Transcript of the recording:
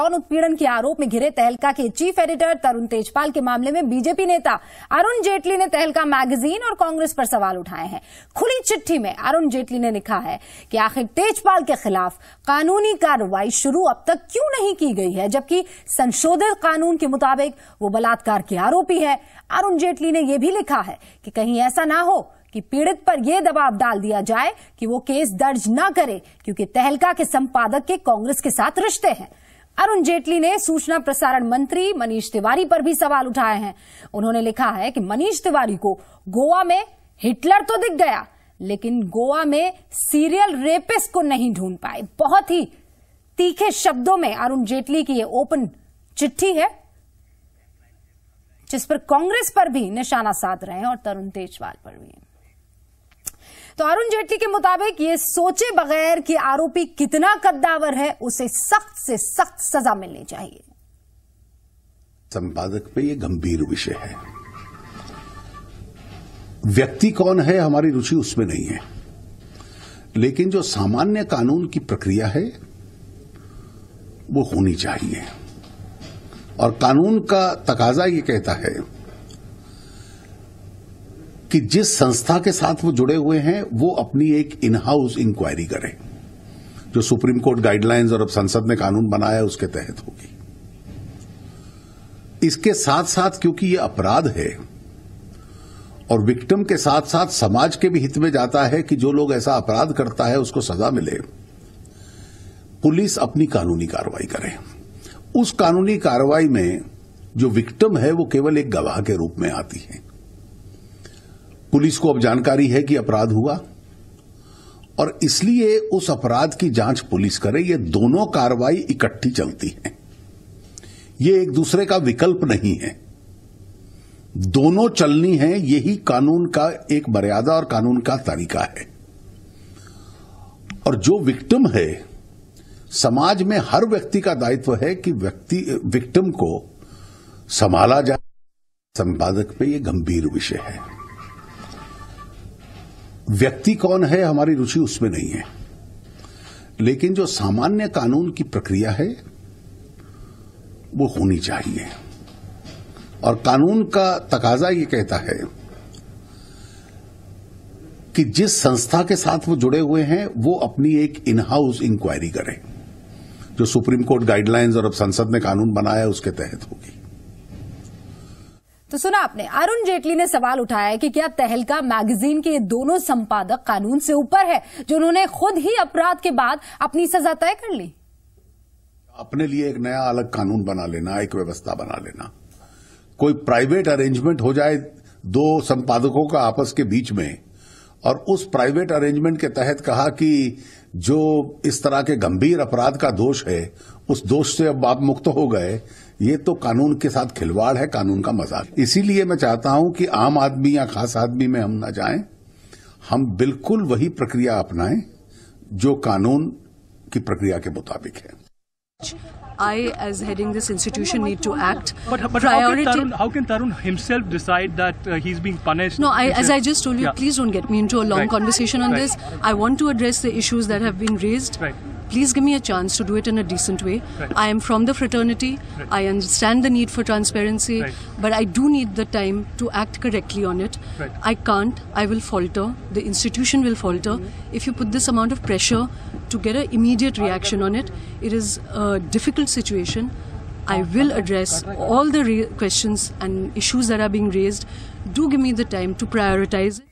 यौन उत्पीड़न के आरोप में घिरे तहलका के चीफ एडिटर तरुण तेजपाल के मामले में बीजेपी नेता अरुण जेटली ने तहलका मैगजीन और कांग्रेस पर सवाल उठाए हैं खुली चिट्ठी में अरुण जेटली ने लिखा है कि आखिर तेजपाल के खिलाफ कानूनी कार्रवाई शुरू अब तक क्यों नहीं की गई है जबकि संशोधित कानून के मुताबिक वो बलात्कार के आरोपी है अरुण जेटली ने यह भी लिखा है कि कहीं ऐसा ना हो कि पीड़ित पर यह दबाव डाल दिया जाए कि वो केस दर्ज न करे क्योंकि तहलका के संपादक के कांग्रेस के साथ रिश्ते हैं अरुण जेटली ने सूचना प्रसारण मंत्री मनीष तिवारी पर भी सवाल उठाए हैं उन्होंने लिखा है कि मनीष तिवारी को गोवा में हिटलर तो दिख गया लेकिन गोवा में सीरियल रेपिस को नहीं ढूंढ पाए बहुत ही तीखे शब्दों में अरुण जेटली की यह ओपन चिट्ठी है जिस पर कांग्रेस पर भी निशाना साध रहे हैं और तरुण तेजवाल पर भी तो अरुण जेटली के मुताबिक ये सोचे बगैर कि आरोपी कितना कद्दावर है उसे सख्त से सख्त सजा मिलनी चाहिए संपादक पे ये गंभीर विषय है व्यक्ति कौन है हमारी रुचि उसमें नहीं है लेकिन जो सामान्य कानून की प्रक्रिया है वो होनी चाहिए और कानून का तकाजा ये कहता है कि जिस संस्था के साथ वो जुड़े हुए हैं वो अपनी एक इन हाउस इंक्वायरी करें जो सुप्रीम कोर्ट गाइडलाइंस और अब संसद ने कानून बनाया है उसके तहत होगी इसके साथ साथ क्योंकि ये अपराध है और विक्टिम के साथ साथ समाज के भी हित में जाता है कि जो लोग ऐसा अपराध करता है उसको सजा मिले पुलिस अपनी कानूनी कार्रवाई करे उस कानूनी कार्रवाई में जो विक्टिम है वो केवल एक गवाह के रूप में आती है पुलिस को अब जानकारी है कि अपराध हुआ और इसलिए उस अपराध की जांच पुलिस करे ये दोनों कार्रवाई इकट्ठी चलती है ये एक दूसरे का विकल्प नहीं है दोनों चलनी है यही कानून का एक मर्यादा और कानून का तरीका है और जो विक्टिम है समाज में हर व्यक्ति का दायित्व है कि व्यक्ति विक्टिम को संभाला जाए संपादक पे ये गंभीर विषय है व्यक्ति कौन है हमारी रुचि उसमें नहीं है लेकिन जो सामान्य कानून की प्रक्रिया है वो होनी चाहिए और कानून का तकाजा ये कहता है कि जिस संस्था के साथ वो जुड़े हुए हैं वो अपनी एक इन हाउस इंक्वायरी करे जो सुप्रीम कोर्ट गाइडलाइंस और अब संसद ने कानून बनाया उसके तहत होगी तो सुना आपने अरुण जेटली ने सवाल उठाया है कि क्या तहलका मैगजीन के दोनों संपादक कानून से ऊपर है जो उन्होंने खुद ही अपराध के बाद अपनी सजा तय कर ली अपने लिए एक नया अलग कानून बना लेना एक व्यवस्था बना लेना कोई प्राइवेट अरेंजमेंट हो जाए दो संपादकों का आपस के बीच में और उस प्राइवेट अरेंजमेंट के तहत कहा कि जो इस तरह के गंभीर अपराध का दोष है उस दोष से अब आप मुक्त हो गए ये तो कानून के साथ खिलवाड़ है कानून का मजाक इसीलिए मैं चाहता हूं कि आम आदमी या खास आदमी में हम ना जाए हम बिल्कुल वही प्रक्रिया अपनाएं जो कानून की प्रक्रिया के मुताबिक है I, as heading this institution, need to act. But, but how, can Tarun, how can Tarun himself decide that uh, he's being punished? No, I, as I just told you, yeah. please don't get me into a long right. conversation on right. this. I want to address the issues that have been raised. Right. please give me a chance to do it in a decent way. Right. I am from the fraternity. Right. I understand the need for transparency, right. but I do need the time to act correctly on it. I can't. I will falter. The institution will falter. Mm-hmm. If you put this amount of pressure to get an immediate reaction on it, it is a difficult situation. I will address all the re- questions and issues that are being raised. Do give me the time to prioritize.